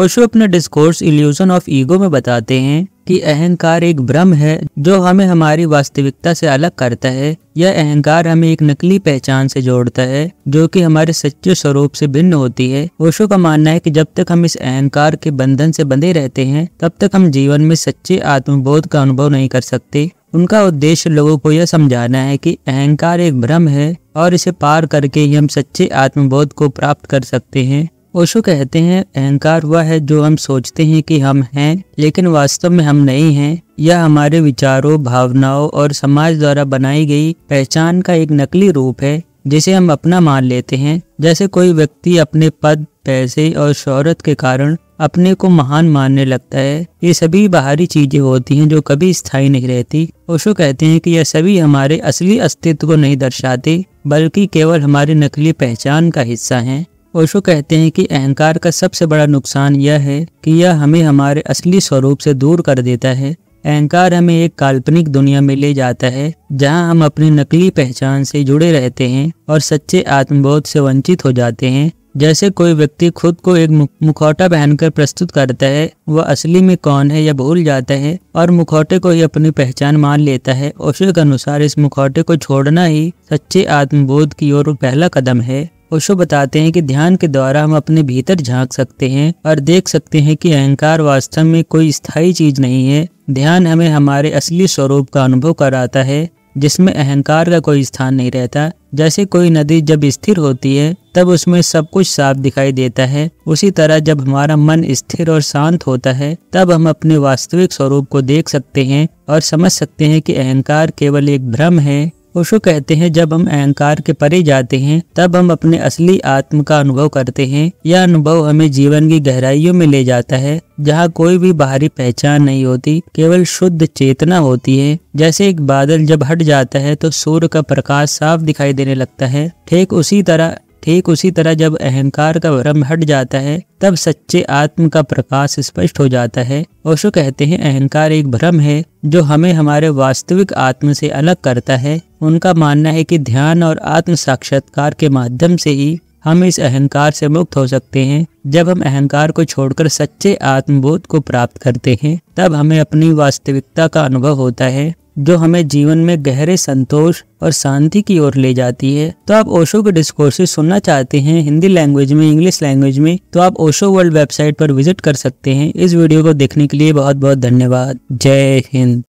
ओशो अपने discourse illusion of ego में बताते हैं कि अहंकार एक भ्रम है जो हमें हमारी वास्तविकता से अलग करता है यह अहंकार हमें एक नकली पहचान से जोड़ता है जो कि हमारे सच्चे स्वरूप से भिन्न होती है ओशो का मानना है कि जब तक हम इस अहंकार के बंधन से बंधे रहते हैं तब तक हम जीवन में सच्चे आत्मबोध का अनुभव नहीं कर सकते उनका उद्देश्य लोगों को यह समझाना है कि अहंकार एक भ्रम है और इसे पार करके ही हम सच्चे आत्मबोध को प्राप्त कर सकते हैं ओशो कहते हैं अहंकार वह है जो हम सोचते हैं कि हम हैं लेकिन वास्तव में हम नहीं हैं यह हमारे विचारों भावनाओं और समाज द्वारा बनाई गई पहचान का एक नकली रूप है जिसे हम अपना मान लेते हैं जैसे कोई व्यक्ति अपने पद पैसे और शोहरत के कारण अपने को महान मानने लगता है ये सभी बाहरी चीजें होती हैं जो कभी स्थायी नहीं रहती ओशो कहते हैं कि यह सभी हमारे असली अस्तित्व को नहीं दर्शाते बल्कि केवल हमारी नकली पहचान का हिस्सा हैं ओशो कहते हैं कि अहंकार का सबसे बड़ा नुकसान यह है कि यह हमें हमारे असली स्वरूप से दूर कर देता है अहंकार हमें एक काल्पनिक दुनिया में ले जाता है जहां हम अपनी नकली पहचान से जुड़े रहते हैं और सच्चे आत्मबोध से वंचित हो जाते हैं जैसे कोई व्यक्ति खुद को एक मुखौटा पहनकर प्रस्तुत करता है वह असली में कौन है यह भूल जाता है और मुखौटे को ही अपनी पहचान मान लेता है ओशो के अनुसार इस मुखौटे को छोड़ना ही सच्चे आत्मबोध की ओर पहला कदम है ओशो बताते हैं कि ध्यान के द्वारा हम अपने भीतर झांक सकते हैं और देख सकते हैं कि अहंकार वास्तव में कोई स्थायी चीज नहीं है ध्यान हमें हमारे असली स्वरूप का अनुभव कराता है जिसमें अहंकार का कोई स्थान नहीं रहता जैसे कोई नदी जब स्थिर होती है तब उसमें सब कुछ साफ दिखाई देता है उसी तरह जब हमारा मन स्थिर और शांत होता है तब हम अपने वास्तविक स्वरूप को देख सकते हैं और समझ सकते हैं कि अहंकार केवल एक भ्रम है ओशो कहते हैं जब हम अहंकार के परे जाते हैं तब हम अपने असली आत्म का अनुभव करते हैं यह अनुभव हमें जीवन की गहराइयों में ले जाता है जहाँ कोई भी बाहरी पहचान नहीं होती केवल शुद्ध चेतना होती है जैसे एक बादल जब हट जाता है तो सूर्य का प्रकाश साफ दिखाई देने लगता है ठीक उसी तरह ठीक उसी तरह जब अहंकार का भ्रम हट जाता है तब सच्चे आत्म का प्रकाश स्पष्ट हो जाता है ओशो कहते हैं अहंकार एक भ्रम है जो हमें हमारे वास्तविक आत्म से अलग करता है उनका मानना है कि ध्यान और आत्म साक्षात्कार के माध्यम से ही हम इस अहंकार से मुक्त हो सकते हैं जब हम अहंकार को छोड़कर सच्चे आत्मबोध को प्राप्त करते हैं तब हमें अपनी वास्तविकता का अनुभव होता है जो हमें जीवन में गहरे संतोष और शांति की ओर ले जाती है तो आप ओशो के डिस्कोर्सेज सुनना चाहते हैं हिंदी लैंग्वेज में इंग्लिश लैंग्वेज में तो आप ओशो वर्ल्ड वेबसाइट पर विजिट कर सकते हैं इस वीडियो को देखने के लिए बहुत बहुत धन्यवाद जय हिंद